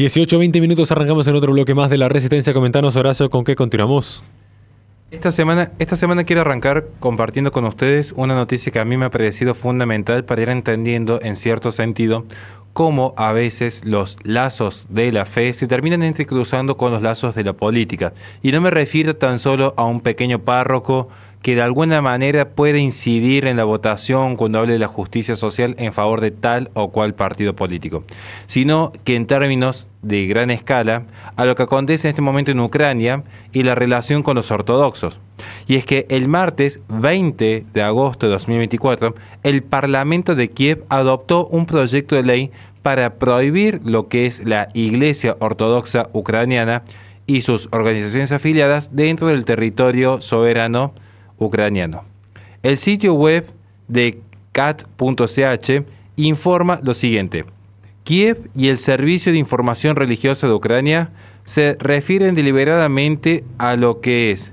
18-20 minutos arrancamos en otro bloque más de la Resistencia. Comentanos, Horacio, ¿con qué continuamos? Esta semana, esta semana quiero arrancar compartiendo con ustedes una noticia que a mí me ha parecido fundamental para ir entendiendo en cierto sentido cómo a veces los lazos de la fe se terminan entrecruzando con los lazos de la política. Y no me refiero tan solo a un pequeño párroco que de alguna manera puede incidir en la votación cuando hable de la justicia social en favor de tal o cual partido político, sino que en términos de gran escala a lo que acontece en este momento en Ucrania y la relación con los ortodoxos. Y es que el martes 20 de agosto de 2024, el Parlamento de Kiev adoptó un proyecto de ley para prohibir lo que es la Iglesia Ortodoxa Ucraniana y sus organizaciones afiliadas dentro del territorio soberano ucraniano. El sitio web de cat.ch informa lo siguiente. Kiev y el Servicio de Información Religiosa de Ucrania se refieren deliberadamente a lo que es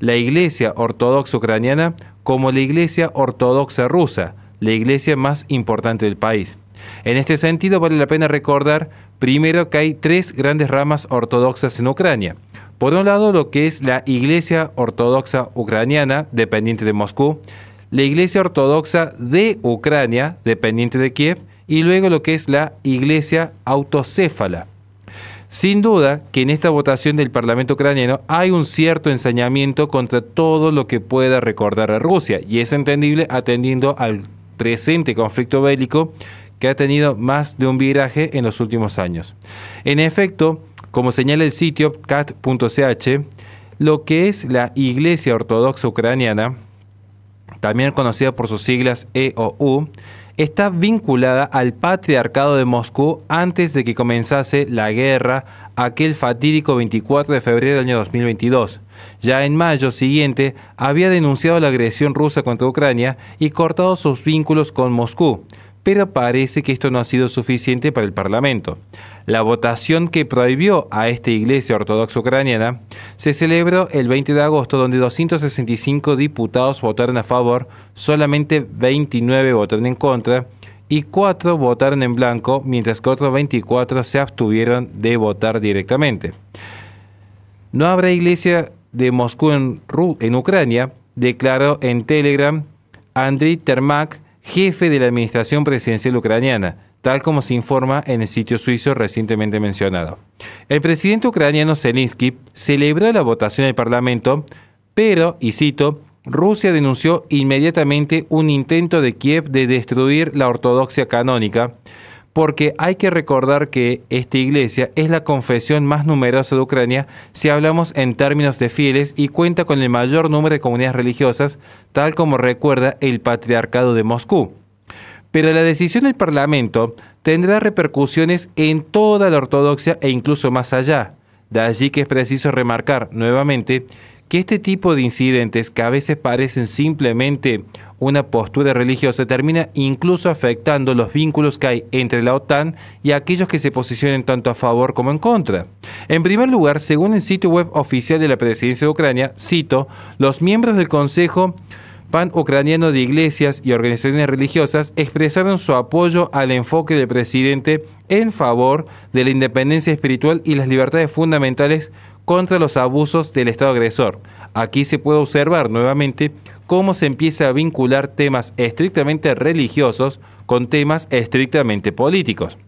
la Iglesia Ortodoxa Ucraniana como la Iglesia Ortodoxa Rusa, la iglesia más importante del país. En este sentido, vale la pena recordar primero que hay tres grandes ramas ortodoxas en Ucrania. Por un lado, lo que es la Iglesia Ortodoxa Ucraniana, dependiente de Moscú, la Iglesia Ortodoxa de Ucrania, dependiente de Kiev, y luego lo que es la Iglesia Autocéfala. Sin duda que en esta votación del Parlamento ucraniano hay un cierto ensañamiento contra todo lo que pueda recordar a Rusia, y es entendible atendiendo al presente conflicto bélico que ha tenido más de un viraje en los últimos años. En efecto, como señala el sitio cat.ch, lo que es la Iglesia Ortodoxa Ucraniana, también conocida por sus siglas EOU, está vinculada al patriarcado de Moscú antes de que comenzase la guerra aquel fatídico 24 de febrero del año 2022. Ya en mayo siguiente había denunciado la agresión rusa contra Ucrania y cortado sus vínculos con Moscú, pero parece que esto no ha sido suficiente para el Parlamento. La votación que prohibió a esta iglesia ortodoxa ucraniana se celebró el 20 de agosto, donde 265 diputados votaron a favor, solamente 29 votaron en contra y 4 votaron en blanco, mientras que otros 24 se abstuvieron de votar directamente. No habrá iglesia de Moscú en, en Ucrania, declaró en Telegram Andriy Termak, jefe de la administración presidencial ucraniana tal como se informa en el sitio suizo recientemente mencionado. El presidente ucraniano Zelensky celebró la votación del Parlamento, pero, y cito, Rusia denunció inmediatamente un intento de Kiev de destruir la ortodoxia canónica, porque hay que recordar que esta iglesia es la confesión más numerosa de Ucrania si hablamos en términos de fieles y cuenta con el mayor número de comunidades religiosas, tal como recuerda el Patriarcado de Moscú pero la decisión del Parlamento tendrá repercusiones en toda la ortodoxia e incluso más allá. De allí que es preciso remarcar nuevamente que este tipo de incidentes, que a veces parecen simplemente una postura religiosa, termina incluso afectando los vínculos que hay entre la OTAN y aquellos que se posicionen tanto a favor como en contra. En primer lugar, según el sitio web oficial de la presidencia de Ucrania, cito, los miembros del Consejo Pan ucraniano de iglesias y organizaciones religiosas expresaron su apoyo al enfoque del presidente en favor de la independencia espiritual y las libertades fundamentales contra los abusos del Estado agresor. Aquí se puede observar nuevamente cómo se empieza a vincular temas estrictamente religiosos con temas estrictamente políticos.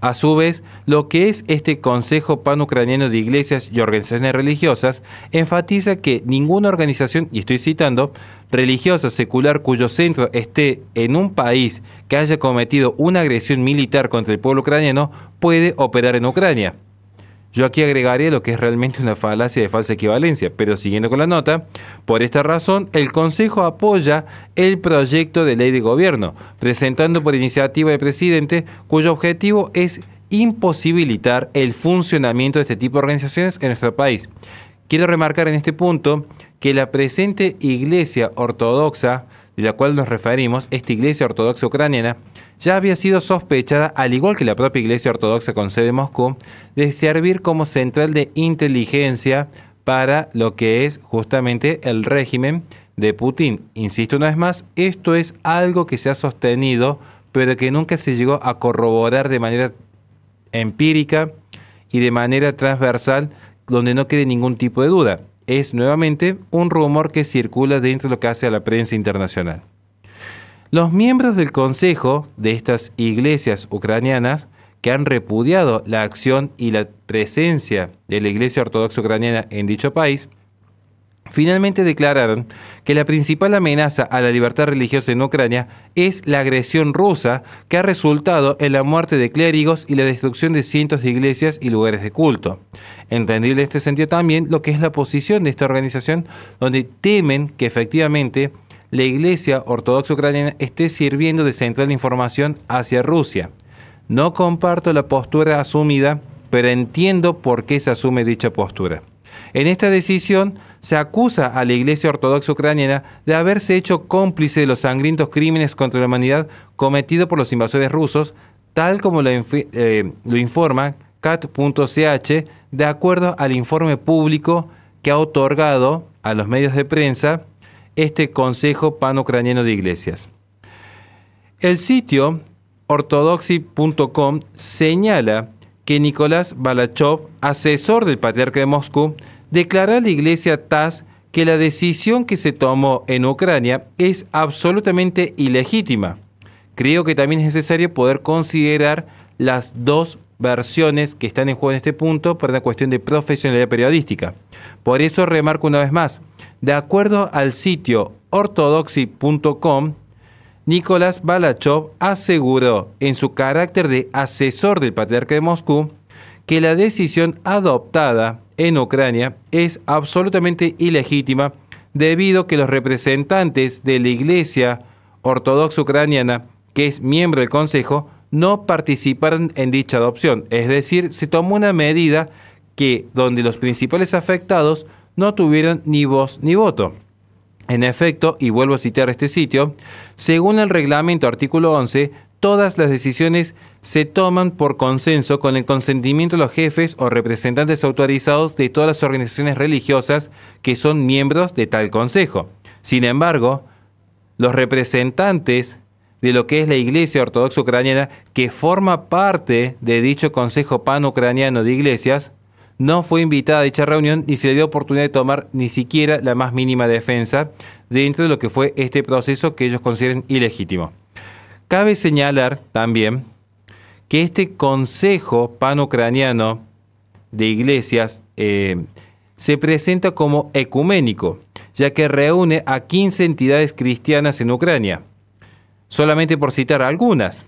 A su vez, lo que es este Consejo Panucraniano de Iglesias y Organizaciones Religiosas enfatiza que ninguna organización, y estoy citando, religiosa secular cuyo centro esté en un país que haya cometido una agresión militar contra el pueblo ucraniano puede operar en Ucrania. Yo aquí agregaría lo que es realmente una falacia de falsa equivalencia, pero siguiendo con la nota, por esta razón el Consejo apoya el proyecto de ley de gobierno, presentando por iniciativa del presidente, cuyo objetivo es imposibilitar el funcionamiento de este tipo de organizaciones en nuestro país. Quiero remarcar en este punto que la presente Iglesia Ortodoxa de la cual nos referimos, esta iglesia ortodoxa ucraniana, ya había sido sospechada, al igual que la propia iglesia ortodoxa con sede en Moscú, de servir como central de inteligencia para lo que es justamente el régimen de Putin. Insisto una vez más, esto es algo que se ha sostenido, pero que nunca se llegó a corroborar de manera empírica y de manera transversal, donde no quede ningún tipo de duda es nuevamente un rumor que circula dentro de lo que hace a la prensa internacional. Los miembros del Consejo de estas iglesias ucranianas que han repudiado la acción y la presencia de la Iglesia Ortodoxa Ucraniana en dicho país Finalmente declararon que la principal amenaza a la libertad religiosa en Ucrania es la agresión rusa que ha resultado en la muerte de clérigos y la destrucción de cientos de iglesias y lugares de culto. Entendible en este sentido también lo que es la posición de esta organización donde temen que efectivamente la Iglesia Ortodoxa Ucraniana esté sirviendo de central de información hacia Rusia. No comparto la postura asumida, pero entiendo por qué se asume dicha postura. En esta decisión se acusa a la Iglesia Ortodoxa Ucraniana de haberse hecho cómplice de los sangrientos crímenes contra la humanidad cometidos por los invasores rusos, tal como lo, eh, informa CAT.ch, de acuerdo al informe público que ha otorgado a los medios de prensa este Consejo Pan-Ucraniano de Iglesias. El sitio ortodoxy.com señala que Nicolás Balachov, asesor del patriarca de Moscú, declaró a la iglesia TAS que la decisión que se tomó en Ucrania es absolutamente ilegítima. Creo que también es necesario poder considerar las dos versiones que están en juego en este punto por una cuestión de profesionalidad periodística. Por eso remarco una vez más, de acuerdo al sitio ortodoxy.com, Nicolás Balachov aseguró, en su carácter de asesor del patriarca de Moscú, que la decisión adoptada en Ucrania es absolutamente ilegítima debido a que los representantes de la Iglesia Ortodoxa Ucraniana, que es miembro del Consejo, no participaron en dicha adopción. Es decir, se tomó una medida que donde los principales afectados no tuvieron ni voz ni voto. En efecto, y vuelvo a citar este sitio, según el reglamento artículo 11, todas las decisiones se toman por consenso con el consentimiento de los jefes o representantes autorizados de todas las organizaciones religiosas que son miembros de tal consejo. Sin embargo, los representantes de lo que es la Iglesia Ortodoxa Ucraniana, que forma parte de dicho Consejo Pan-Ucraniano de Iglesias, no fue invitada a dicha reunión ni se le dio oportunidad de tomar ni siquiera la más mínima defensa dentro de lo que fue este proceso que ellos consideran ilegítimo. Cabe señalar también que este Consejo Pan-Ucraniano de Iglesias eh, se presenta como ecuménico, ya que reúne a 15 entidades cristianas en Ucrania. Solamente por citar algunas,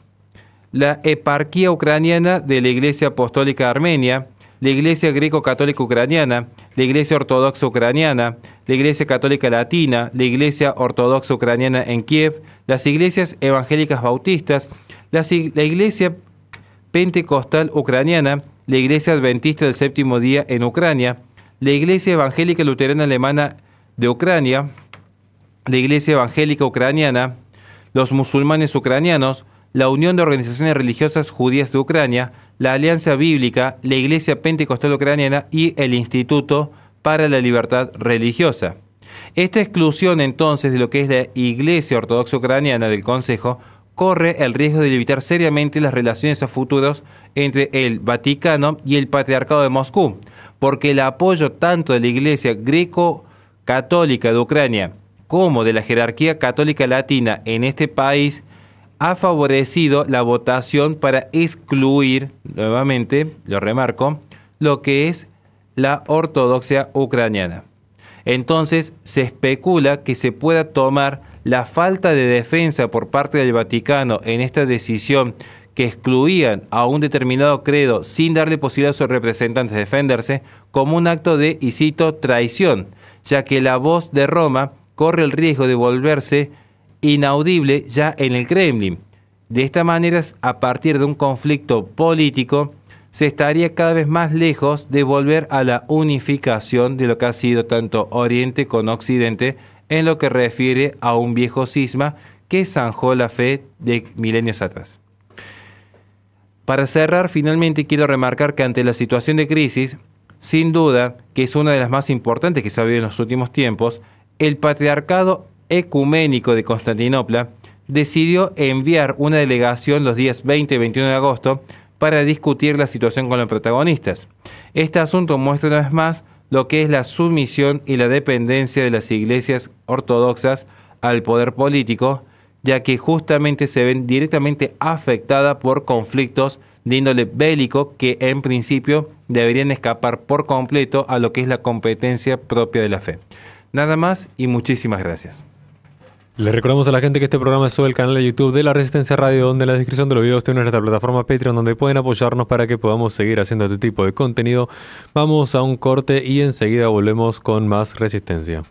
la Eparquía Ucraniana de la Iglesia Apostólica Armenia, la Iglesia Greco-Católica Ucraniana, la Iglesia Ortodoxa Ucraniana, la Iglesia Católica Latina, la Iglesia Ortodoxa Ucraniana en Kiev, las iglesias evangélicas bautistas, la Iglesia Pentecostal Ucraniana, la Iglesia Adventista del Séptimo Día en Ucrania, la Iglesia Evangélica Luterana Alemana de Ucrania, la Iglesia Evangélica Ucraniana, los musulmanes ucranianos, la Unión de Organizaciones Religiosas Judías de Ucrania, la Alianza Bíblica, la Iglesia Pentecostal Ucraniana y el Instituto para la Libertad Religiosa. Esta exclusión entonces de lo que es la Iglesia Ortodoxa Ucraniana del Consejo corre el riesgo de limitar seriamente las relaciones a futuros entre el Vaticano y el Patriarcado de Moscú, porque el apoyo tanto de la Iglesia greco-católica de Ucrania como de la jerarquía católica latina en este país ha favorecido la votación para excluir, nuevamente, lo remarco, lo que es la ortodoxia ucraniana. Entonces se especula que se pueda tomar la falta de defensa por parte del Vaticano en esta decisión que excluían a un determinado credo sin darle posibilidad a sus representantes de defenderse como un acto de, y cito, traición, ya que la voz de Roma corre el riesgo de volverse inaudible ya en el Kremlin. De esta manera, a partir de un conflicto político, se estaría cada vez más lejos de volver a la unificación de lo que ha sido tanto Oriente con Occidente en lo que refiere a un viejo cisma que zanjó la fe de milenios atrás. Para cerrar, finalmente quiero remarcar que ante la situación de crisis, sin duda que es una de las más importantes que se ha vivido en los últimos tiempos, el patriarcado Ecuménico de Constantinopla, decidió enviar una delegación los días 20 y 21 de agosto para discutir la situación con los protagonistas. Este asunto muestra una vez más lo que es la sumisión y la dependencia de las iglesias ortodoxas al poder político, ya que justamente se ven directamente afectadas por conflictos de índole bélico que en principio deberían escapar por completo a lo que es la competencia propia de la fe. Nada más y muchísimas gracias. Les recordamos a la gente que este programa es sobre el canal de YouTube de La Resistencia Radio, donde en la descripción de los videos tiene nuestra plataforma Patreon, donde pueden apoyarnos para que podamos seguir haciendo este tipo de contenido. Vamos a un corte y enseguida volvemos con más Resistencia.